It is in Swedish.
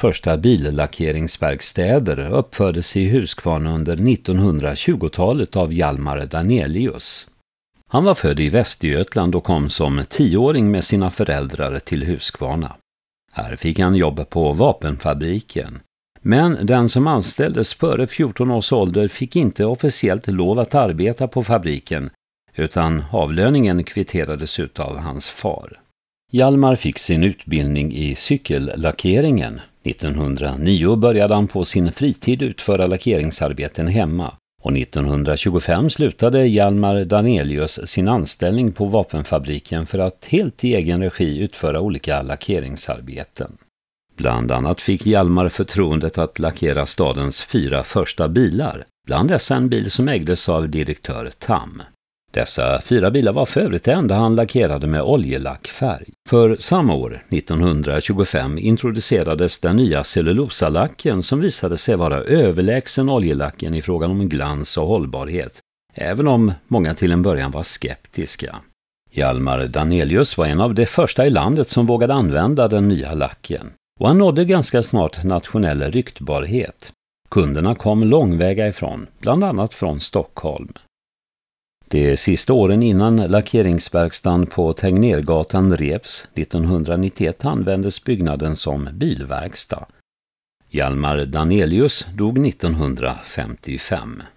Första billackeringsverkstäder uppfördes i Huskvarna under 1920-talet av Hjalmar Danelius. Han var född i Västergötland och kom som tioåring med sina föräldrar till Huskvarna. Här fick han jobb på vapenfabriken. Men den som anställdes före 14 års ålder fick inte officiellt lov att arbeta på fabriken utan avlöningen kvitterades ut av hans far. Hjalmar fick sin utbildning i cykellackeringen 1909 började han på sin fritid utföra lackeringsarbeten hemma och 1925 slutade Hjalmar Danelius sin anställning på vapenfabriken för att helt i egen regi utföra olika lackeringsarbeten. Bland annat fick Hjalmar förtroendet att lackera stadens fyra första bilar, bland dessa en bil som ägdes av direktör Tam. Dessa fyra bilar var för övrigt det enda han lackerade med oljelackfärg. För samma år, 1925, introducerades den nya cellulosalacken som visade sig vara överlägsen oljelacken i frågan om glans och hållbarhet, även om många till en början var skeptiska. Hjalmar Danelius var en av de första i landet som vågade använda den nya lacken, och han nådde ganska snart nationell ryktbarhet. Kunderna kom långväga ifrån, bland annat från Stockholm. De sista åren innan lackeringsverkstaden på Tegnérgatan revs 1991 användes byggnaden som bilverkstad. Hjalmar Danelius dog 1955.